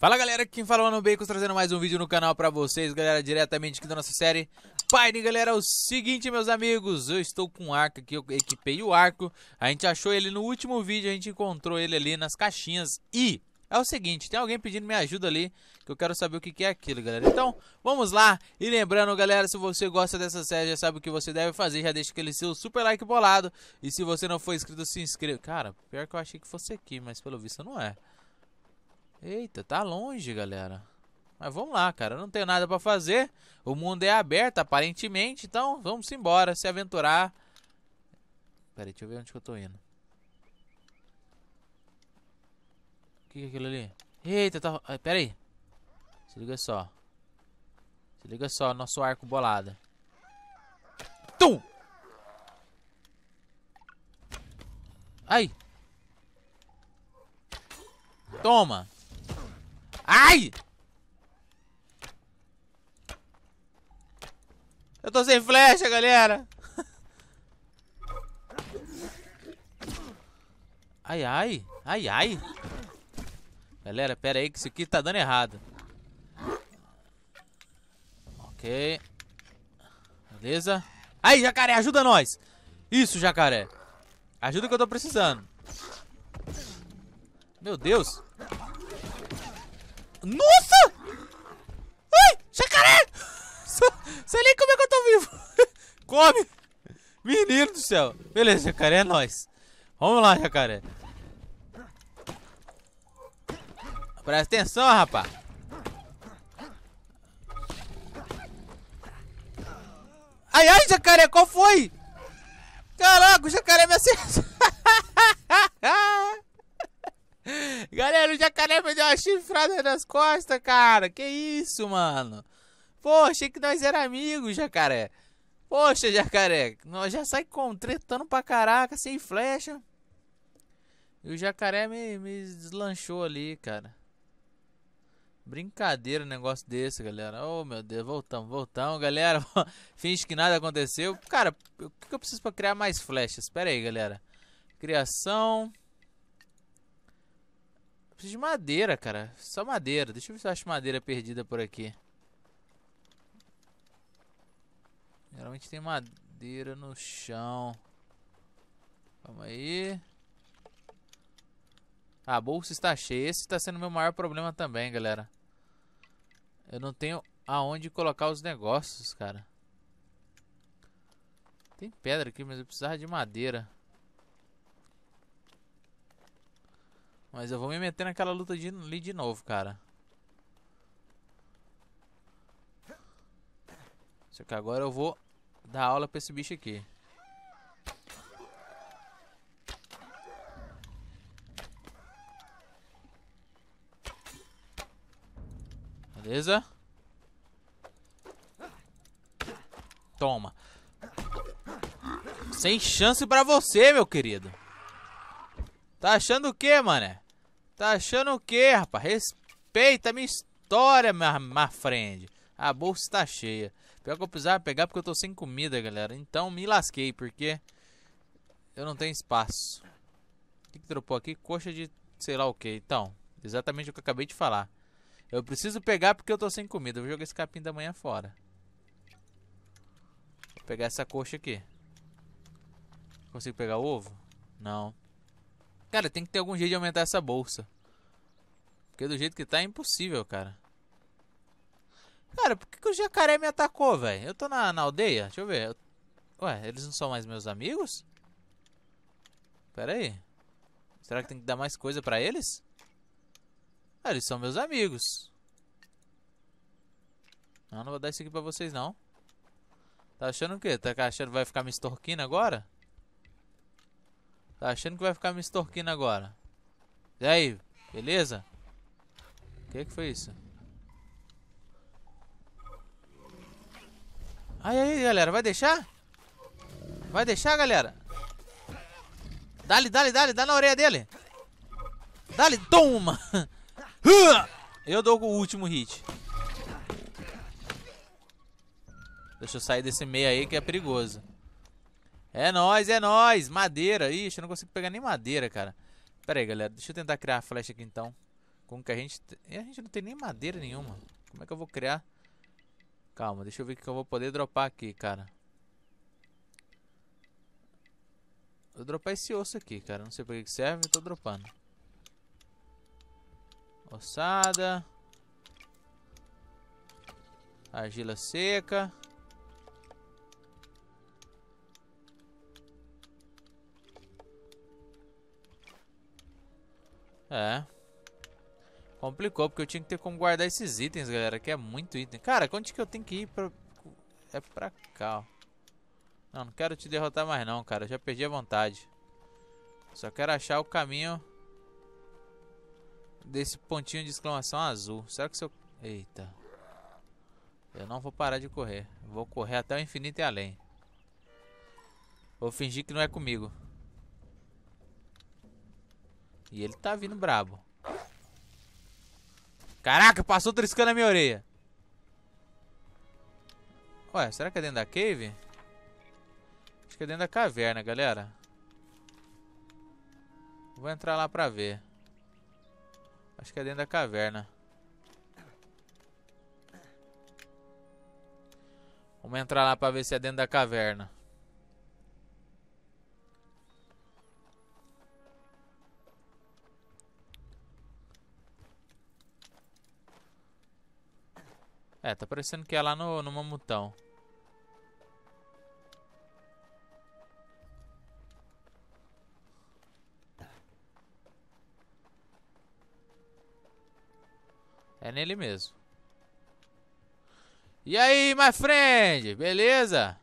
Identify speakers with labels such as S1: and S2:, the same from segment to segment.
S1: Fala galera, quem fala é no Bacos trazendo mais um vídeo no canal pra vocês, galera, diretamente aqui da nossa série Pine, galera, é o seguinte, meus amigos, eu estou com um arco aqui, eu equipei o arco, a gente achou ele no último vídeo, a gente encontrou ele ali nas caixinhas e é o seguinte, tem alguém pedindo minha ajuda ali, que eu quero saber o que, que é aquilo, galera. Então, vamos lá. E lembrando, galera, se você gosta dessa série, já sabe o que você deve fazer. Já deixa aquele seu super like bolado. E se você não for inscrito, se inscreva. Cara, pior que eu achei que fosse aqui, mas pelo visto não é. Eita, tá longe, galera. Mas vamos lá, cara. Eu não tenho nada pra fazer. O mundo é aberto, aparentemente. Então, vamos embora, se aventurar. Pera aí, deixa eu ver onde que eu tô indo. O que é aquilo ali? Eita, tá... Pera aí. Se liga só. Se liga só, nosso arco bolada. Tum! Ai! Toma! Ai! Eu tô sem flecha, galera! Ai, ai! Ai, ai! Galera, pera aí que isso aqui tá dando errado. Ok. Beleza. Aí, jacaré, ajuda nós! Isso, jacaré! Ajuda que eu tô precisando. Meu Deus! Nossa! Ai! Jacaré! Sei nem como é que eu tô vivo. Come! Menino do céu. Beleza, jacaré, é nóis. Vamos lá, jacaré. Presta atenção, rapaz. Ai, ai, jacaré, qual foi? Caraca, o jacaré me acertou. Galera, o jacaré me deu uma chifrada nas costas, cara. Que isso, mano? Poxa, achei que nós era amigos, jacaré. Poxa, jacaré, nós já sai com tretando pra caraca, sem flecha. E o jacaré me, me deslanchou ali, cara. Brincadeira um negócio desse, galera. Oh, meu Deus, voltamos, voltamos, galera. Finge que nada aconteceu. Cara, o que eu preciso pra criar mais flechas? Pera aí, galera. Criação. Preciso de madeira, cara. Só madeira. Deixa eu ver se eu acho madeira perdida por aqui. Geralmente tem madeira no chão. Calma aí. Ah, a bolsa está cheia. Esse está sendo meu maior problema também, galera. Eu não tenho aonde colocar os negócios, cara. Tem pedra aqui, mas eu precisava de madeira. Mas eu vou me meter naquela luta de, ali de novo, cara. Só que agora eu vou dar aula pra esse bicho aqui. Beleza? Toma. Sem chance pra você, meu querido. Tá achando o que, mané? Tá achando o quê, rapaz? Respeita a minha história, minha, minha friend. A bolsa tá cheia. Pior que eu precisava pegar porque eu tô sem comida, galera. Então me lasquei, porque eu não tenho espaço. O que, que dropou aqui? Coxa de sei lá o que. Então, exatamente o que eu acabei de falar. Eu preciso pegar porque eu tô sem comida. Eu vou jogar esse capim da manhã fora. Vou pegar essa coxa aqui. Consigo pegar o ovo? Não. Cara, tem que ter algum jeito de aumentar essa bolsa. Porque do jeito que tá é impossível, cara. Cara, por que, que o jacaré me atacou, velho? Eu tô na, na, aldeia? Deixa eu ver. Ué, eles não são mais meus amigos? Pera aí. Será que tem que dar mais coisa pra eles? Ah, eles são meus amigos. Não, não vou dar isso aqui pra vocês, não. Tá achando o quê? Tá achando que vai ficar me extorquindo agora? Tá achando que vai ficar me extorquindo agora. E aí, beleza? O que, que foi isso? Aí, aí, galera, vai deixar? Vai deixar, galera? Dá-lhe, dá-lhe, dá-lhe, dá na orelha dele. Dá-lhe, toma! Eu dou o último hit. Deixa eu sair desse meio aí que é perigoso. É nóis, é nóis. Madeira. Ixi, eu não consigo pegar nem madeira, cara. Pera aí, galera. Deixa eu tentar criar a flecha aqui, então. Como que a gente... A gente não tem nem madeira nenhuma. Como é que eu vou criar? Calma, deixa eu ver o que eu vou poder dropar aqui, cara. Vou dropar esse osso aqui, cara. Não sei pra que serve, tô dropando. Ossada. Argila seca. É. Complicou, porque eu tinha que ter como guardar esses itens, galera, que é muito item. Cara, onde que eu tenho que ir pra... É pra cá, ó. Não, não quero te derrotar mais não, cara. Eu já perdi a vontade. Só quero achar o caminho... Desse pontinho de exclamação azul. Será que se eu... Eita. Eu não vou parar de correr. Vou correr até o infinito e além. Vou fingir que não é comigo. E ele tá vindo brabo. Caraca, passou triscando a minha orelha. Ué, será que é dentro da cave? Acho que é dentro da caverna, galera. Vou entrar lá pra ver. Acho que é dentro da caverna. Vamos entrar lá pra ver se é dentro da caverna. É, tá parecendo que é lá no, no mamutão. É nele mesmo. E aí, my friend? Beleza?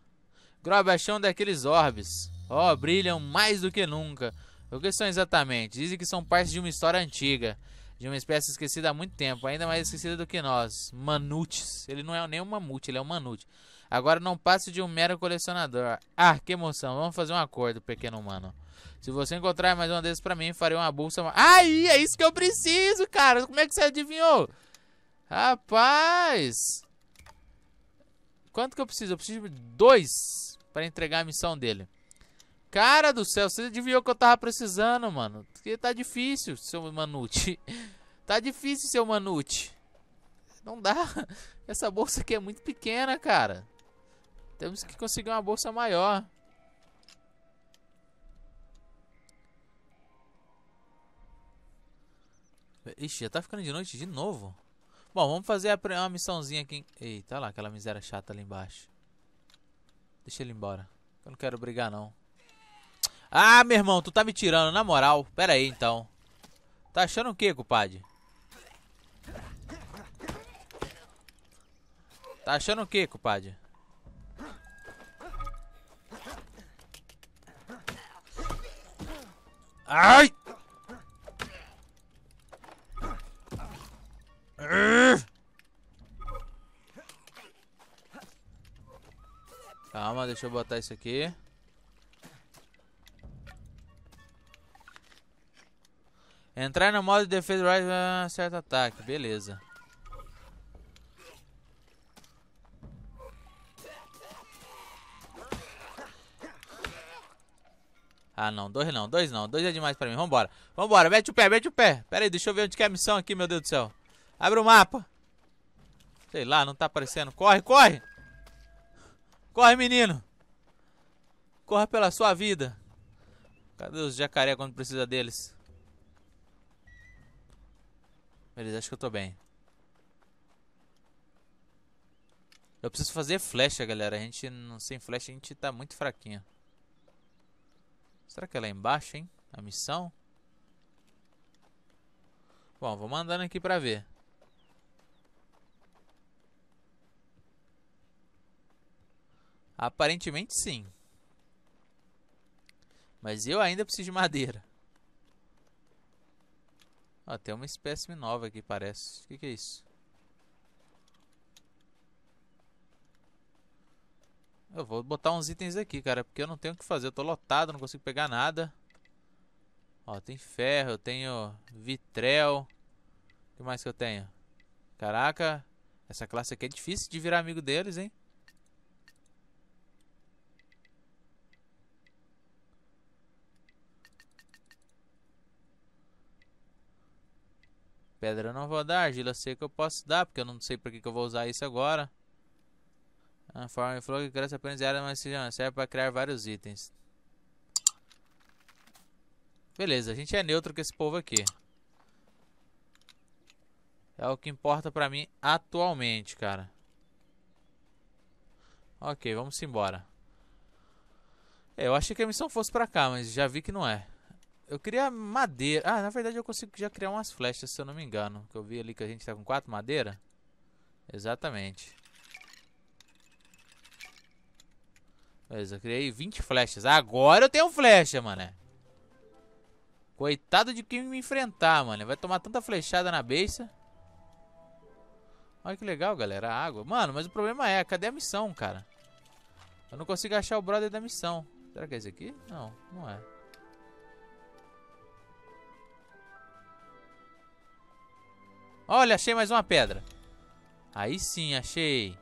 S1: Grobachão daqueles orbes. Ó, oh, brilham mais do que nunca. O que são exatamente? Dizem que são partes de uma história antiga de uma espécie esquecida há muito tempo, ainda mais esquecida do que nós, Manutes. Ele não é nem um mamute, ele é um Manute. Agora não passe de um mero colecionador. Ah, que emoção. Vamos fazer um acordo, pequeno humano. Se você encontrar mais uma desses pra mim, farei uma bolsa... Aí, é isso que eu preciso, cara. Como é que você adivinhou? Rapaz... Quanto que eu preciso? Eu preciso de dois para entregar a missão dele. Cara do céu, você adivinhou que eu tava precisando, mano. Porque tá difícil, seu Manute. Tá difícil, seu Manute. Não dá. Essa bolsa aqui é muito pequena, cara. Temos que conseguir uma bolsa maior. Ixi, já tá ficando de noite de novo. Bom, vamos fazer uma missãozinha aqui. Eita, lá, aquela miséria chata ali embaixo. Deixa ele embora. Eu não quero brigar, não. Ah, meu irmão, tu tá me tirando, na moral. Pera aí, então. Tá achando o que, Cupade? Tá achando o que, Cupade? Ai! Calma, deixa eu botar isso aqui. Entrar no modo de defesa right, é certo ataque, beleza. Ah não, dois não, dois não, dois é demais pra mim, vambora Vambora, mete o pé, mete o pé Pera aí, deixa eu ver onde que é a missão aqui, meu Deus do céu Abre o mapa Sei lá, não tá aparecendo, corre, corre Corre, menino Corre pela sua vida Cadê os jacaré quando precisa deles? Beleza, acho que eu tô bem. Eu preciso fazer flecha, galera. A gente, não sem flecha, a gente tá muito fraquinho. Será que é lá embaixo, hein? A missão? Bom, vou mandando aqui pra ver. Aparentemente sim. Mas eu ainda preciso de madeira. Ah, tem uma espécime nova aqui, parece. O que, que é isso? Eu vou botar uns itens aqui, cara, porque eu não tenho o que fazer. Eu tô lotado, não consigo pegar nada. Ó, tem ferro, eu tenho vitrel. O que mais que eu tenho? Caraca, essa classe aqui é difícil de virar amigo deles, hein? Pedra eu não vou dar, argila seca eu posso dar, porque eu não sei para que, que eu vou usar isso agora. A forma de flor que cresce apenas era área mais serve para criar vários itens. Beleza, a gente é neutro com esse povo aqui. É o que importa pra mim atualmente, cara. Ok, vamos embora. É, eu achei que a missão fosse pra cá, mas já vi que não é. Eu queria madeira. Ah, na verdade eu consigo já criar umas flechas, se eu não me engano. Que eu vi ali que a gente tá com quatro madeira. Exatamente. Beleza, eu criei 20 flechas. Agora eu tenho flecha, mano. Coitado de quem me enfrentar, mano. Vai tomar tanta flechada na beça. Olha que legal, galera. A água. Mano, mas o problema é, cadê a missão, cara? Eu não consigo achar o brother da missão. Será que é esse aqui? Não, não é. Olha, achei mais uma pedra. Aí sim, achei.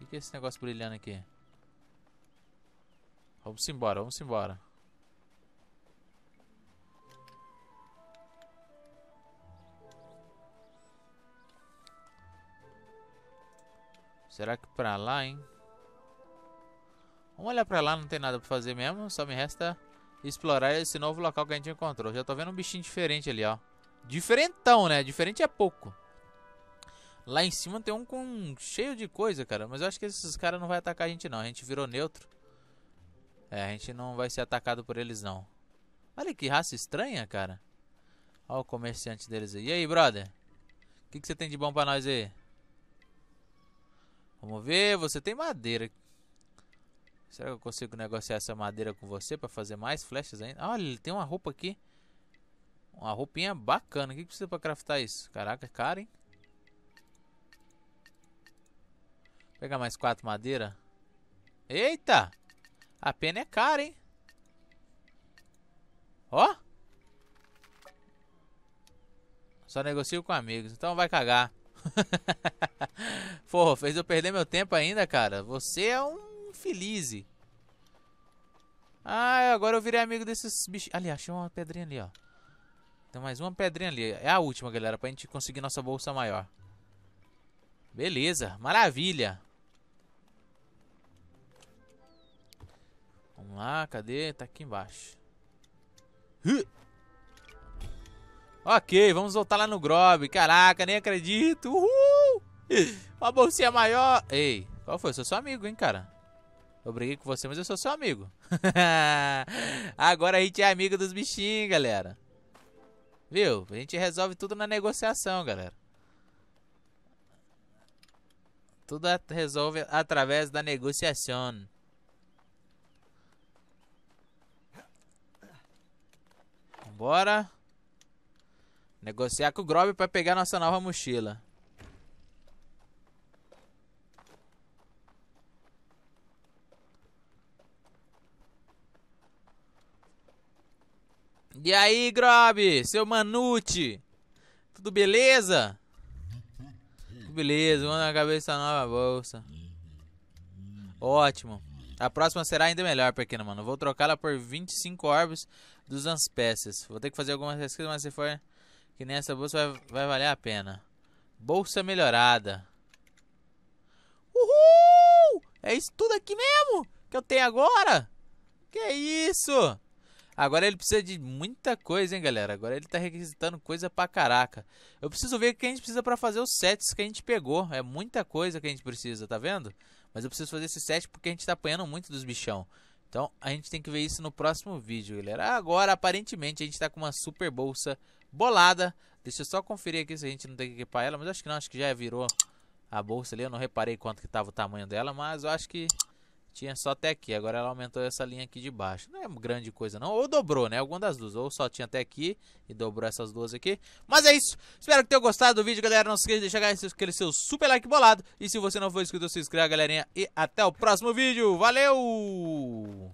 S1: O que é esse negócio brilhando aqui? Vamos embora, vamos embora. Será que pra lá, hein? Vamos olhar pra lá, não tem nada pra fazer mesmo. Só me resta explorar esse novo local que a gente encontrou. Já tô vendo um bichinho diferente ali, ó. Diferentão, né? Diferente é pouco. Lá em cima tem um com cheio de coisa, cara. Mas eu acho que esses caras não vai atacar a gente, não. A gente virou neutro. É, a gente não vai ser atacado por eles, não. Olha que raça estranha, cara. Olha o comerciante deles aí. E aí, brother? O que, que você tem de bom pra nós aí? Vamos ver. Você tem madeira. Será que eu consigo negociar essa madeira com você pra fazer mais flechas ainda? Ah, olha, ele tem uma roupa aqui. Uma roupinha bacana. O que, que precisa pra craftar isso? Caraca, é cara, hein? Pegar mais quatro madeira. Eita! A pena é cara, hein? Ó! Só negocio com amigos, então vai cagar. Porra, fez eu perder meu tempo ainda, cara. Você é um feliz. Ah, agora eu virei amigo desses bichos. Ali, achei uma pedrinha ali, ó. Tem mais uma pedrinha ali. É a última, galera, pra gente conseguir nossa bolsa maior. Beleza, maravilha. Vamos lá, cadê? Tá aqui embaixo. Uh! Ok, vamos voltar lá no Grob. Caraca, nem acredito. Uhul! Uma bolsinha maior. Ei, qual foi? Eu sou seu amigo, hein, cara. Eu briguei com você, mas eu sou seu amigo. Agora a gente é amigo dos bichinhos, galera. Viu? A gente resolve tudo na negociação, galera. Tudo resolve através da negociação. Bora. Negociar com o Grob para pegar nossa nova mochila. E aí, Grob, seu Manute? Tudo beleza? beleza, manda na cabeça nova bolsa. Ótimo. A próxima será ainda melhor, pequeno mano. Vou trocá-la por 25 orbes dos peças. Vou ter que fazer algumas pesquisas, mas se for que nem essa bolsa, vai, vai valer a pena. Bolsa melhorada. Uhul! É isso tudo aqui mesmo que eu tenho agora? Que isso? Agora ele precisa de muita coisa, hein, galera. Agora ele tá requisitando coisa pra caraca. Eu preciso ver o que a gente precisa pra fazer os sets que a gente pegou. É muita coisa que a gente precisa, tá vendo? Mas eu preciso fazer esse set porque a gente tá apanhando muito dos bichão. Então a gente tem que ver isso no próximo vídeo, galera. Ah, agora, aparentemente, a gente está com uma super bolsa bolada. Deixa eu só conferir aqui se a gente não tem que equipar ela, mas acho que não, acho que já virou a bolsa ali. Eu não reparei quanto que estava o tamanho dela, mas eu acho que tinha só até aqui, agora ela aumentou essa linha aqui de baixo. Não é grande coisa não, ou dobrou, né? Alguma das duas, ou só tinha até aqui e dobrou essas duas aqui. Mas é isso, espero que tenham gostado do vídeo, galera. Não se esqueça de deixar aquele seu super like bolado. E se você não for inscrito, se inscreva, galerinha. E até o próximo vídeo, valeu!